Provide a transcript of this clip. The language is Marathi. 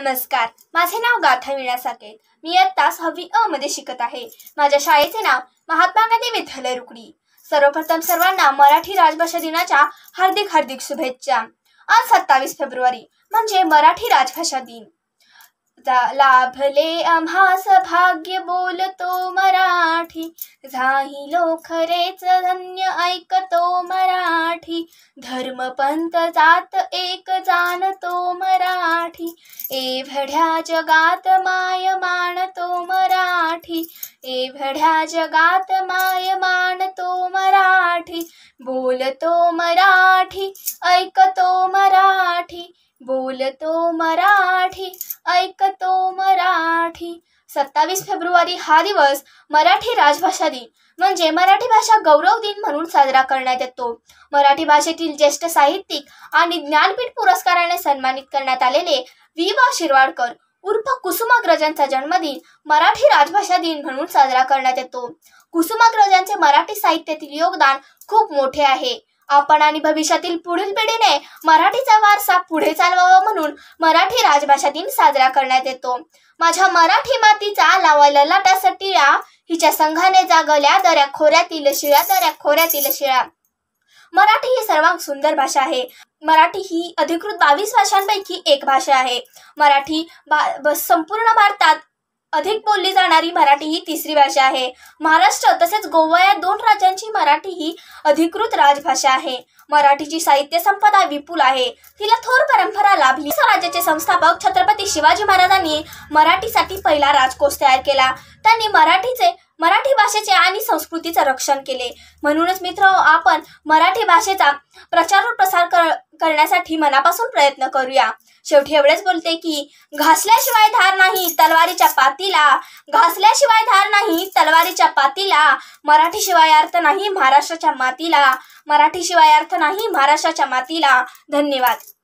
नमस्कार माझे नाव गाथा विणा साकेत मी इयत्ता सहावी अ मध्ये शिकत आहे माझ्या शाळेचे नाव महात्मा गांधी विद्यालय रुकडी सर्वप्रथम सर्वांना मराठी राजभाषा दिनाच्या हार्दिक हार्दिक शुभेच्छा आज सत्तावीस फेब्रुवारी म्हणजे मराठी राजभाषा दिन लाभले आम्हास भाग्य बोलतो मराठी झाही खरेच धन्य ऐकतो मराठी धर्मपंत जात एक जाणतो मरा एवढ्या जगात माय मानतो मराठी एवढ्या जगात माय मानतो मराठी बोलतो मराठी ऐकतो मराठी बोलतो मराठी ऐकतो मराठी सत्तावीस फेब्रुवारी हा दिवस मराठी राजभाषा दिन म्हणजे मराठी भाषा गौरव दिन म्हणून साजरा करण्यात येतो मराठी भाषेतील ज्येष्ठ साहित्यिक आणि ज्ञानपीठ पुरस्काराने सन्मानित करण्यात आलेले वि वा शिरवाडकर उर्फ कुसुमाग्रजांचा जन्मदिन मराठी राजभाषा दिन म्हणून साजरा करण्यात येतो कुसुमाग्रजांचे मराठी साहित्यातील योगदान खूप मोठे आहे आपण आणि भविष्यातील पुढील पिढीने मराठीचा वारसा पुढे चालवावा म्हणून मराठी राजभाषा दिन साजरा करण्यात येतो माझ्या मराठी मातीचा लावायला लाटा सटिळा हिच्या संघाने जागवल्या दऱ्या खोऱ्यातील शिळा दऱ्या खोऱ्यातील शिळा मराठी ही सर्वात सुंदर भाषा आहे मराठी ही अधिकृत बावीस भाषांपैकी एक भाषा आहे मराठी संपूर्ण भारतात अधिक बोलली जाणारी मराठी ही तिसरी भाषा आहे महाराष्ट्र तसेच गोवा या दोन राज्यांची मराठी ही अधिकृत राजभाषा आहे मराठीची साहित्य संपदा विपुल आहे तिला थोर परंपरा लाभली राज्याचे संस्थापक छत्रपती शिवाजी महाराजांनी मराठीसाठी पहिला राजकोष तयार केला त्यांनी मराठीचे मराठी भाषेचे आणि संस्कृतीचे रक्षण केले म्हणूनच मित्र आपण मराठी भाषेचा प्रचार व प्रसार कर करण्यासाठी मनापासून प्रयत्न करूया शेवटी एवढेच बोलते की घासल्याशिवाय धार नाही तलवारीच्या पातीला घासल्याशिवाय धार नाही तलवारीच्या पातीला मराठी शिवाय अर्थ नाही महाराष्ट्राच्या मातीला मराठी शिवाय अर्थ नाही महाराष्ट्राच्या मातीला धन्यवाद